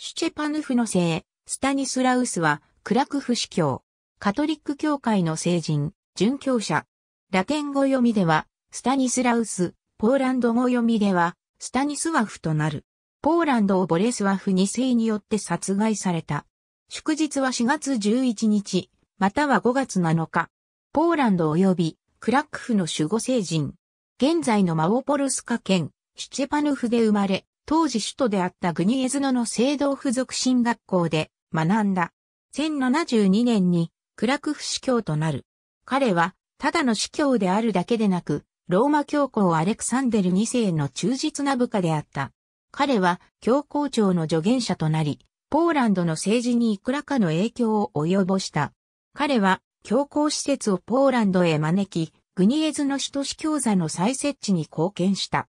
シュチェパヌフの聖、スタニスラウスは、クラクフ司教、カトリック教会の聖人、殉教者。ラテン語読みでは、スタニスラウス、ポーランド語読みでは、スタニスワフとなる。ポーランドをボレスワフ2世によって殺害された。祝日は4月11日、または5月7日。ポーランド及びクラックフの守護聖人。現在のマオポルスカ県、シチェパヌフで生まれ、当時首都であったグニエズノの聖堂付属進学校で学んだ。1072年にクラクフ司教となる。彼は、ただの司教であるだけでなく、ローマ教皇アレクサンデル2世の忠実な部下であった。彼は教皇庁の助言者となり、ポーランドの政治にいくらかの影響を及ぼした。彼は教皇施設をポーランドへ招き、グニエズの首都司教座の再設置に貢献した。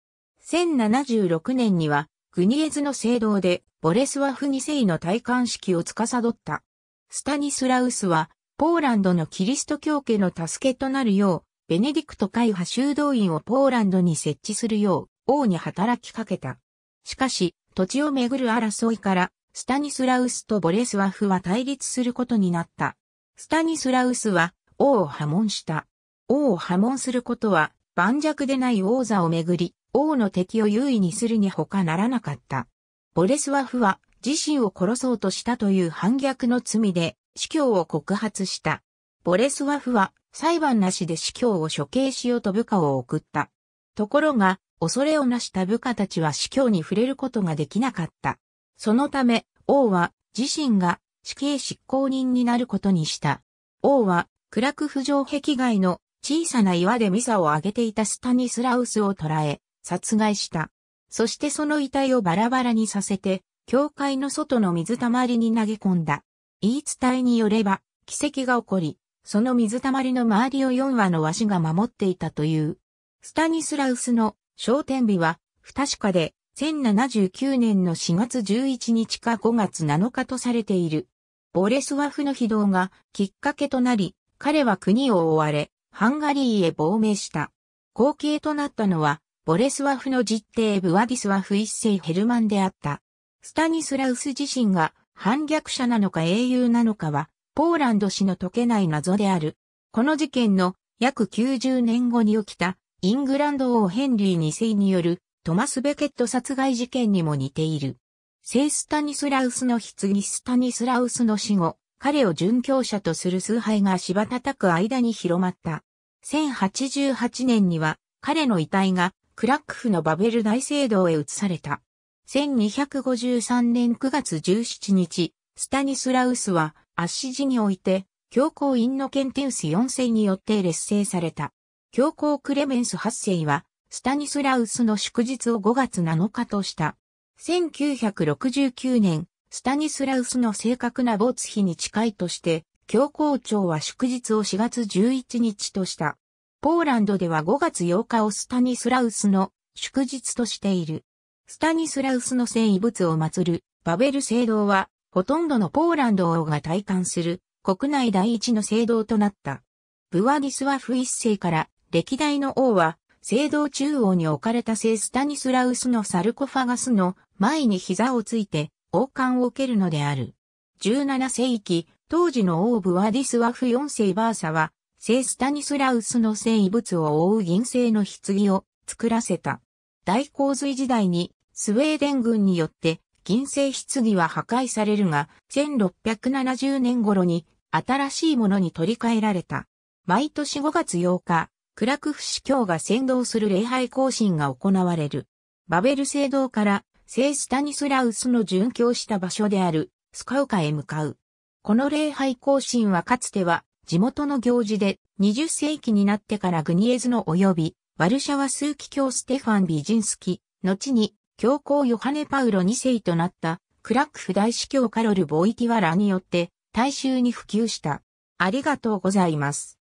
1076年には、国エズの聖堂で、ボレスワフ2世の戴冠式を司った。スタニスラウスは、ポーランドのキリスト教家の助けとなるよう、ベネディクト会派修道院をポーランドに設置するよう、王に働きかけた。しかし、土地をめぐる争いから、スタニスラウスとボレスワフは対立することになった。スタニスラウスは、王を破門した。王を破門することは、盤石でない王座をめぐり、王の敵を優位にするに他ならなかった。ボレスワフは自身を殺そうとしたという反逆の罪で死教を告発した。ボレスワフは裁判なしで死教を処刑しようと部下を送った。ところが、恐れをなした部下たちは死教に触れることができなかった。そのため、王は自身が死刑執行人になることにした。王は、クラクフ城壁外の小さな岩でミサをあげていたスタニスラウスを捕らえ、殺害した。そしてその遺体をバラバラにさせて、教会の外の水たまりに投げ込んだ。言い伝えによれば、奇跡が起こり、その水たまりの周りを4羽の鷲が守っていたという。スタニスラウスの昇天日は不確かで、1079年の4月11日か5月7日とされている。ボレスワフの非道がきっかけとなり、彼は国を追われ、ハンガリーへ亡命した。後継となったのは、ボレスワフの実弟ブワディスワフ一世ヘルマンであった。スタニスラウス自身が反逆者なのか英雄なのかは、ポーランド史の解けない謎である。この事件の約90年後に起きたイングランド王ヘンリー2世によるトマス・ベケット殺害事件にも似ている。聖スタニスラウスの棺スタニスラウスの死後、彼を殉教者とする崇拝がた叩く間に広まった。1088年には彼の遺体がクラックフのバベル大聖堂へ移された。1253年9月17日、スタニスラウスは、圧死時において、教皇インノケンテウス4世によって劣勢された。教皇クレメンス8世は、スタニスラウスの祝日を5月7日とした。1969年、スタニスラウスの正確な没日に近いとして、教皇庁は祝日を4月11日とした。ポーランドでは5月8日をスタニスラウスの祝日としている。スタニスラウスの聖遺物を祀るバベル聖堂は、ほとんどのポーランド王が体感する国内第一の聖堂となった。ブワディスワフ一世から歴代の王は、聖堂中央に置かれた聖スタニスラウスのサルコファガスの前に膝をついて王冠を受けるのである。17世紀、当時の王ブワディスワフ4世バーサは、聖スタニスラウスの聖遺物を覆う銀製の棺を作らせた。大洪水時代にスウェーデン軍によって銀製棺は破壊されるが、1670年頃に新しいものに取り替えられた。毎年5月8日、クラクフ司教が先導する礼拝行進が行われる。バベル聖堂から聖スタニスラウスの殉教した場所であるスカウカへ向かう。この礼拝行進はかつては地元の行事で20世紀になってからグニエズの及び、ワルシャワ数奇教ステファン・ビジンスキ、後に教皇ヨハネ・パウロ2世となったクラックフ大司教カロル・ボイティワラによって大衆に普及した。ありがとうございます。